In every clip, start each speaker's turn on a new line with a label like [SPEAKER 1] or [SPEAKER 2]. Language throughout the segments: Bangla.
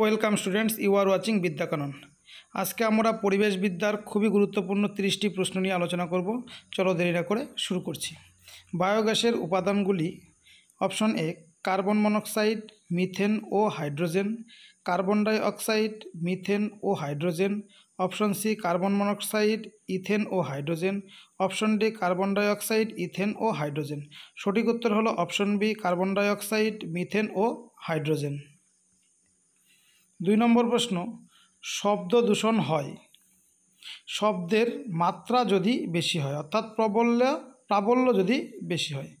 [SPEAKER 1] welcome students you are watching Vidyakanan আজকে আমরা পরিবেশ বিদ্যার খুবই গুরুত্বপূর্ণ ত্রিশটি প্রশ্ন নিয়ে আলোচনা করব চলো দেরি না করে শুরু করছি বায়োগ্যাসের উপাদানগুলি option A carbon monoxide methane ও hydrogen carbon dioxide methane ও hydrogen option C carbon monoxide ethane ও hydrogen option D carbon dioxide ethane ও হাইড্রোজেন সঠিক উত্তর হলো option B carbon dioxide methane ও হাইড্রোজেন দুই নম্বর প্রশ্ন শব্দ দূষণ হয় শব্দের মাত্রা যদি বেশি হয় অর্থাৎ প্রবল্য প্রাবল্য যদি বেশি হয়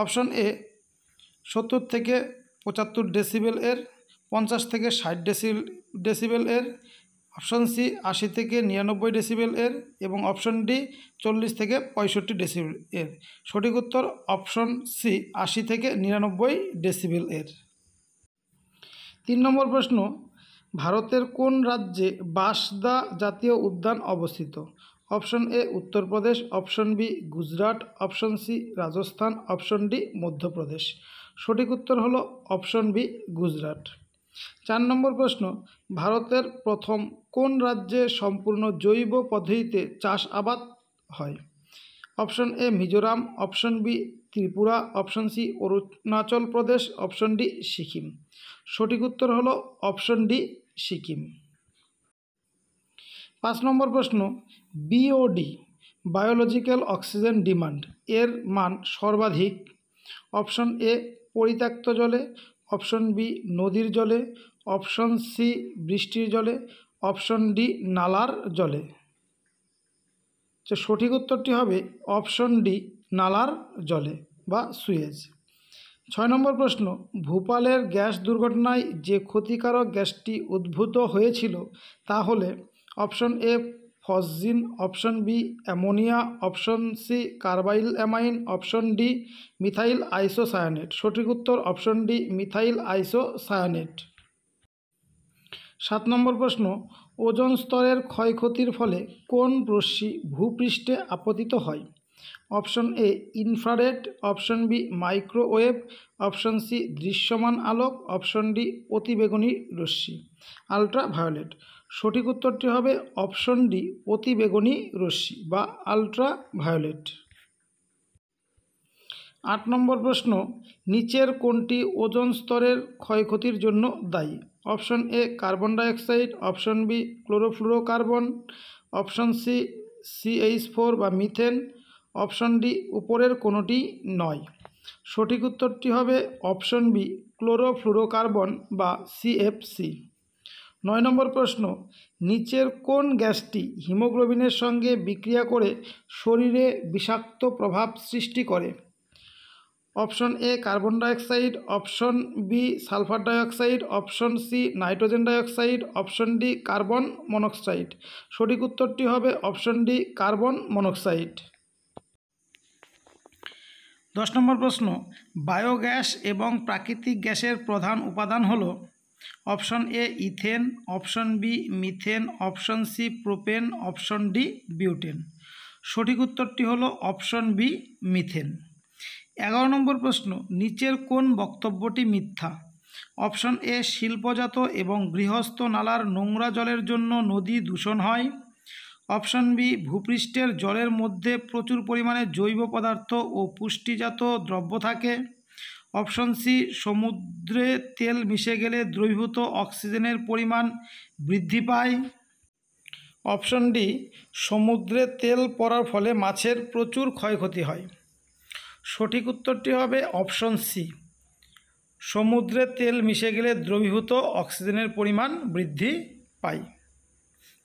[SPEAKER 1] অপশন এ সত্তর থেকে পঁচাত্তর ডেসিবেল এর পঞ্চাশ থেকে ষাট ডেসি ডেসিবেল এর অপশন সি আশি থেকে নিরানব্বই ডেসিবেল এর এবং অপশন ডি চল্লিশ থেকে পঁয়ষট্টি ডেসিবেল এর সঠিক উত্তর অপশন সি আশি থেকে নিরানব্বই ডেসিবেল এর তিন নম্বর প্রশ্ন ভারতের কোন রাজ্যে বাঁশদা জাতীয় উদ্যান অবস্থিত option A Uttar Pradesh option B Gujarat option C Rajasthan option D Madhya Pradesh সঠিক উত্তর হল অপশন বি গুজরাট চার নম্বর প্রশ্ন ভারতের প্রথম কোন রাজ্যে সম্পূর্ণ জৈব পদ্ধতিতে চাষ আবাদ হয় option A Mizoram option B Tripura option C Arunachal Pradesh option D Sikkim সঠিক উত্তর হলো অপশন ডি সিকিম পাঁচ নম্বর প্রশ্ন বিওডি বায়োলজিক্যাল অক্সিজেন ডিমান্ড এর মান সর্বাধিক অপশন এ পরিত্যক্ত জলে অপশন বি নদীর জলে অপশন সি বৃষ্টির জলে অপশন ডি নালার জলে সঠিক উত্তরটি হবে অপশন ডি নালার জলে বা সুয়েজ ছয় নম্বর প্রশ্ন ভূপালের গ্যাস দুর্ঘটনায় যে ক্ষতিকারক গ্যাসটি উদ্ভূত হয়েছিল তা হলে option A phosgene option B ammonia option C carbylamine option D methyl isocyanate সঠিক উত্তর অপশন ডি মিথাইল আইসোসায়ানেট সাত নম্বর প্রশ্ন ওজন স্তরের ক্ষয়ক্ষতির ফলে কোন রশ্মি ভূপৃষ্ঠে আপতিত হয় option A infrared option B microwave option C দৃশ্যমান আলোক অপশন ডি অতিবেগুনি রশ্মি আলট্রাভায়োলেট সঠিক উত্তরটি হবে অপশন ডি অতিবেগুনি রশ্মি বা আলট্রাভায়োলেট আট নম্বর প্রশ্ন নিচের কোনটি ওজন স্তরের ক্ষয়ক্ষতির জন্য দায়ী option A carbon dioxide option B chlorofluorocarbon option C CH four বা মিথেন অপশন ডি উপরের কোনোটি নয় সঠিক উত্তরটি হবে অপশন বি ক্লোরোফ্লুরোকার্বন বা সিএফসি নয় নম্বর প্রশ্ন নিচের কোন গ্যাসটি হিমোগ্লোবিনের সঙ্গে বিক্রিয়া করে শরীরে বিষাক্ত প্রভাব সৃষ্টি করে option A carbon dioxide option B sulphur dioxide option C nitrogen dioxide option D carbon monoxide সঠিক উত্তরটি হবে অপশন ডি কার্বন মনোক্সাইড দশ নম্বর প্রশ্ন বায়োগ্যাস এবং প্রাকৃতিক গ্যাসের প্রধান উপাদান হল option A ethane option B methane option C propane option D butane সঠিক উত্তরটি হলো অপশন বি মিথেন এগারো নম্বর প্রশ্ন নিচের কোন বক্তব্যটি মিথ্যা অপশন এ শিল্পজাত এবং গৃহস্থ নালার নোংরা জলের জন্য নদী দূষণ হয় অপশন বি ভূপৃষ্ঠের জলের মধ্যে প্রচুর পরিমাণে জৈব পদার্থ ও পুষ্টিজাত দ্রব্য থাকে অপশন সি সমুদ্রে তেল মিশে গেলে দ্রবীভূত অক্সিজেনের পরিমাণ বৃদ্ধি পায় অপশন ডি সমুদ্রে তেল পড়ার ফলে মাছের প্রচুর ক্ষয়ক্ষতি হয় সঠিক উত্তরটি হবে অপশন সি সমুদ্রে তেল মিশে গেলে দ্রবীভূত অক্সিজেনের পরিমাণ বৃদ্ধি পায়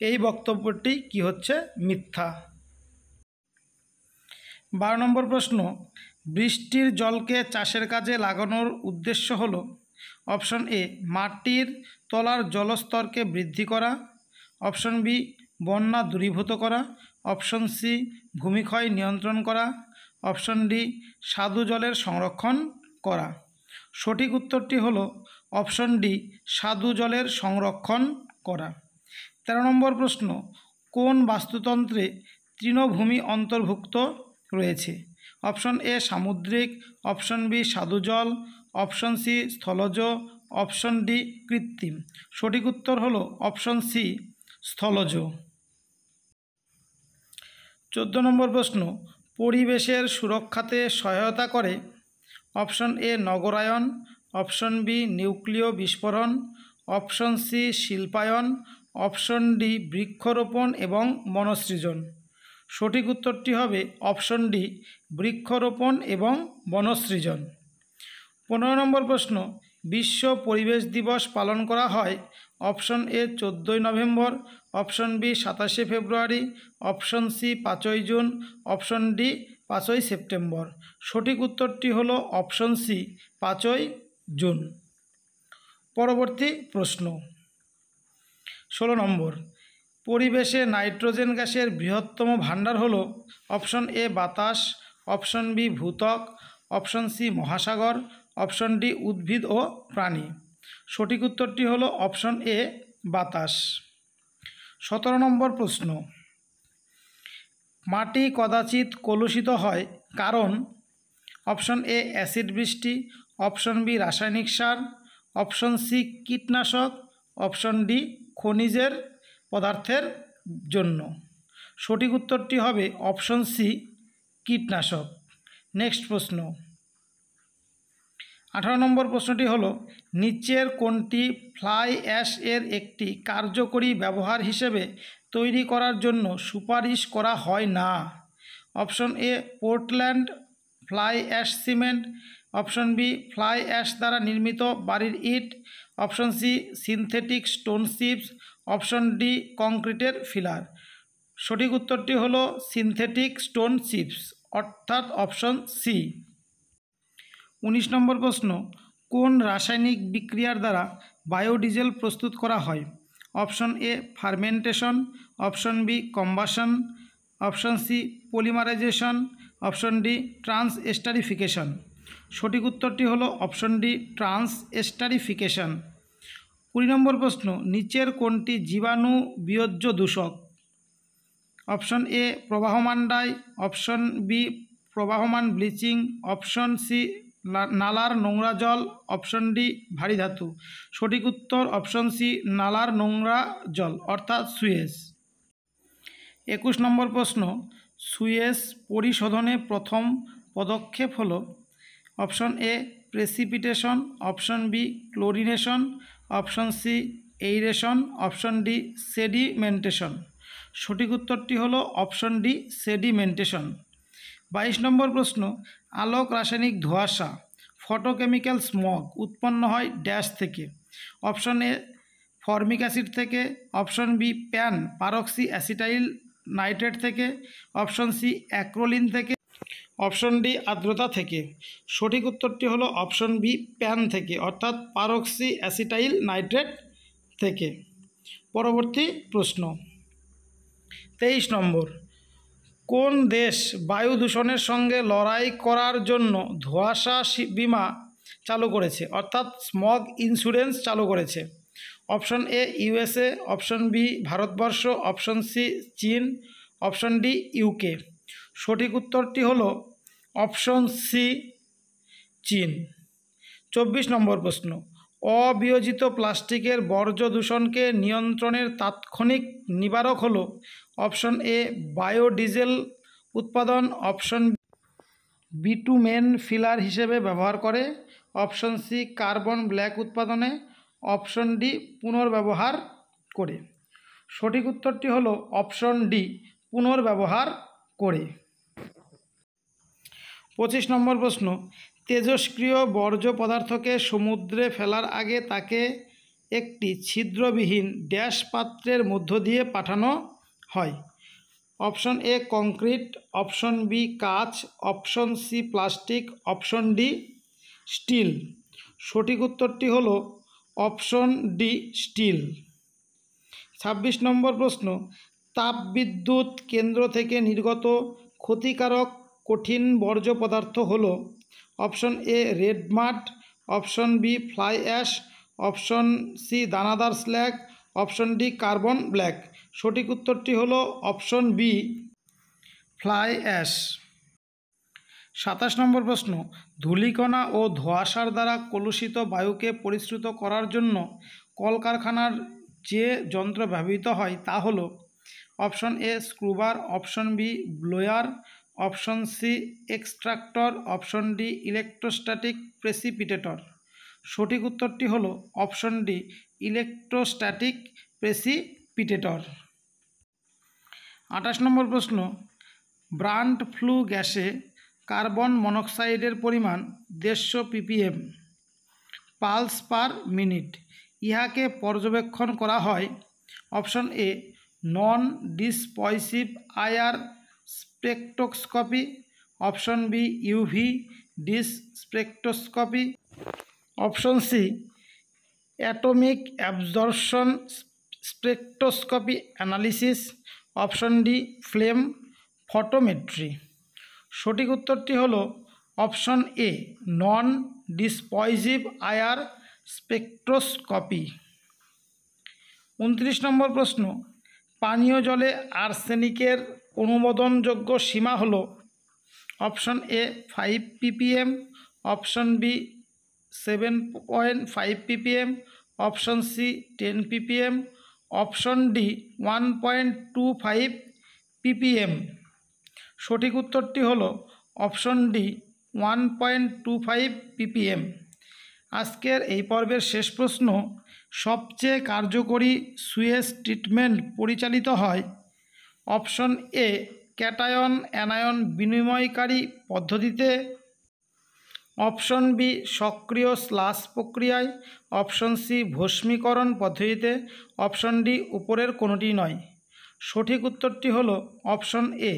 [SPEAKER 1] এই বক্তব্যটি কি হচ্ছে মিথ্যা বারো নম্বর প্রশ্ন বৃষ্টির জলকে চাষের কাজে লাগানোর উদ্দেশ্য হল অপশন এ মাটির তলার জলস্তরকে বৃদ্ধি করা অপশন বি বন্যা দূরীভূত করা অপশন সি ভূমিক্ষয় নিয়ন্ত্রণ করা অপশন ডি স্বাদু জলের সংরক্ষণ করা সঠিক উত্তরটি হল অপশন ডি স্বাদু জলের সংরক্ষণ করা তেরো নম্বর প্রশ্ন কোন বাস্তুতন্ত্রে তৃণভূমি অন্তর্ভুক্ত রয়েছে অপশন এ সামুদ্রিক অপশন বি সাধুজল অপশন সি স্থলজ অপশন ডি কৃত্রিম সঠিক উত্তর হলো অপশন সি স্থলজ চোদ্দ নম্বর প্রশ্ন পরিবেশের সুরক্ষাতে সহায়তা করে অপশন এ নগরায়ন অপশন বি নিউক্লিয় বিস্ফোরণ অপশন সি শিল্পায়ন অপশন ডি বৃক্ষরোপণ এবং বনসৃজন সঠিক উত্তরটি হবে অপশন ডি বৃক্ষরোপণ এবং বনসৃজন পনেরো নম্বর প্রশ্ন বিশ্ব পরিবেশ দিবস পালন করা হয় অপশন এ চোদ্দোই নভেম্বর অপশন বি সাতাশে ফেব্রুয়ারি অপশন সি পাঁচই জুন অপশন ডি পাঁচই সেপ্টেম্বর সঠিক উত্তরটি হল অপশন সি পাঁচই জুন পরবর্তী প্রশ্ন ষোলো নম্বর পরিবেশে নাইট্রোজেন গ্যাসের বৃহত্তম ভাণ্ডার হল অপশন এ বাতাস অপশন বি ভূতক অপশন সি মহাসাগর অপশন ডি উদ্ভিদ ও প্রাণী সঠিক উত্তরটি হল অপশন এ বাতাস সতেরো নম্বর প্রশ্ন মাটি কদাচিৎ কলুষিত হয় কারণ অপশন এ অ্যাসিড বৃষ্টি অপশন বি রাসায়নিক সার অপশন সি কীটনাশক অপশন ডি খনিজের পদার্থের জন্য সঠিক উত্তরটি হবে অপশন সি কীটনাশক নেক্সট প্রশ্ন আঠারো নম্বর প্রশ্নটি হলো নিচের কোনটি ফ্লাই অ্যাশ এর একটি কার্যকরী ব্যবহার হিসেবে তৈরি করার জন্য সুপারিশ করা হয় না option A Portland fly ash cement option B fly ash দ্বারা নির্মিত বাড়ির ইট option C synthetic stone chips option D কংক্রিটের ফিলার সঠিক উত্তরটি হলো সিনথেটিক স্টোন চিপস অর্থাৎ অপশন সি উনিশ নম্বর প্রশ্ন কোন রাসায়নিক বিক্রিয়ার দ্বারা বায়োডিজেল প্রস্তুত করা হয় option A fermentation option B combustion option C polymerisation option D transesterification সঠিক উত্তরটি হলো অপশন ডি ট্রান্স এস্টারিফিকেশান কুড়ি নম্বর প্রশ্ন নিচের কোনটি জীবাণু বিয়োজ্য দূষক অপশন এ প্রবাহমান ডাই অপশন বি প্রবাহমান ব্লিচিং অপশন সি নালার নোংরা জল অপশন ডি ভারী ধাতু সঠিক উত্তর অপশন সি নালার নোংরা জল অর্থাৎ সুয়েজ একুশ নম্বর প্রশ্ন সুয়েজ পরিশোধনে প্রথম পদক্ষেপ হলো option A precipitation option B chlorination option C aeration option D sedimentation সঠিক উত্তরটি হলো অপশন ডি সেডিমেন্টেশন বাইশ নম্বর প্রশ্ন আলোক রাসায়নিক ধোঁয়াশা ফটোকেমিক্যাল স্মগ উৎপন্ন হয় ড্যাশ থেকে অপশন এ ফর্মিক অ্যাসিড থেকে option B pan peroxy acetyl nitrate থেকে অপশন সি অ্যাক্রোলিন থেকে অপশন ডি আর্দ্রতা থেকে সঠিক উত্তরটি হলো অপশন বি প্যান থেকে অর্থাৎ পারক্সি অ্যাসিটাইল নাইট্রেট থেকে পরবর্তী প্রশ্ন তেইশ নম্বর কোন দেশ বায়ু দূষণের সঙ্গে লড়াই করার জন্য ধোয়াশা বিমা চালু করেছে অর্থাৎ স্মগ ইন্স্যুরেন্স চালু করেছে option A USA option B Bharatvarsha option C চীন অপশন ডি ইউকে সঠিক উত্তরটি হল অপশন সি চীন চব্বিশ নম্বর প্রশ্ন অবিয়োজিত প্লাস্টিকের বর্জ্য দূষণকে নিয়ন্ত্রণের তাৎক্ষণিক নিবারক হল অপশন এ বায়োডিজেল উৎপাদন অপশন বিটুমেন ফিলার হিসেবে ব্যবহার করে অপশন সি কার্বন ব্ল্যাক উৎপাদনে অপশন ডি পুনর্ব্যবহার করে সঠিক উত্তরটি হলো অপশন ডি পুনর্ব্যবহার করে পঁচিশ নম্বর প্রশ্ন তেজস্ক্রিয় বর্জ্য পদার্থকে সমুদ্রে ফেলার আগে তাকে একটি ছিদ্রবিহীন ড্যাশ পাত্রের মধ্য দিয়ে পাঠানো হয় option A concrete option B কাচ option C plastic option D steel সঠিক উত্তরটি হল অপশন ডি স্টিল ২৬ নম্বর প্রশ্ন তাপবিদ্যুৎ কেন্দ্র থেকে নির্গত ক্ষতিকারক কঠিন বর্জ্য পদার্থ হল option A red mud option B fly ash option C দানাদার slag option D carbon black সঠিক উত্তরটি হল অপশন বি ফ্লাই অ্যাশ সাতাশ নম্বর প্রশ্ন ধূলিকণা ও ধোঁয়াশার দ্বারা কলুষিত বায়ুকে পরিশ্রুত করার জন্য কলকারখানার যে যন্ত্র ব্যবহৃত হয় তা হল option A scrubber option B blower option C extractor option D electrostatic precipitator সঠিক উত্তরটি হলো অপশন ডি ইলেকট্রোস্ট্যাটিক প্রেসিপিটেটর আঠাশ নম্বর প্রশ্ন ব্রান্ড ফ্লু গ্যাসে কার্বন মনোক্সাইডের পরিমাণ দেড়শো পিপিএম পালস পার মিনিট ইহাকে পর্যবেক্ষণ করা হয় option A non dispersive IR spectroscopy option B UV vis spectroscopy option C atomic absorption spectroscopy analysis option D flame photometry সঠিক উত্তরটি হল option A non ডিসপয়জিভ Iyer spectroscopy উনত্রিশ নম্বর প্রশ্ন পানীয় জলে আর্সেনিকের অনুমোদনযোগ্য সীমা হল option A five PPM option B seven point five PPM option C ten PPM option D one point two five PPM সঠিক উত্তরটি হল option D one point two five PPM আজকের এই পর্বের শেষ প্রশ্ন সবচেয়ে কার্যকরী সুয়েজ ট্রিটমেন্ট পরিচালিত হয় অপশন এ ক্যাটায়ন অ্যানায়ন বিনিময়কারী পদ্ধতিতে অপশন বি সক্রিয় স্লাস প্রক্রিয়ায় অপশন সি ভস্মীকরণ পদ্ধতিতে অপশন ডি উপরের কোনোটি নয় সঠিক উত্তরটি হল অপশন এ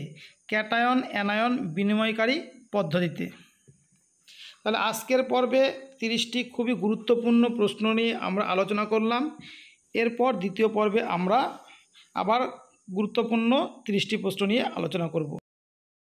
[SPEAKER 1] ক্যাটায়ন অ্যানায়ন বিনিময়কারী পদ্ধতিতে তাহলে আজকের পর্বে তিরিশটি খুবই গুরুত্বপূর্ণ প্রশ্ন নিয়ে আমরা আলোচনা করলাম এরপর দ্বিতীয় পর্বে আমরা আবার গুরুত্বপূর্ণ ত্রিশটি প্রশ্ন নিয়ে আলোচনা করব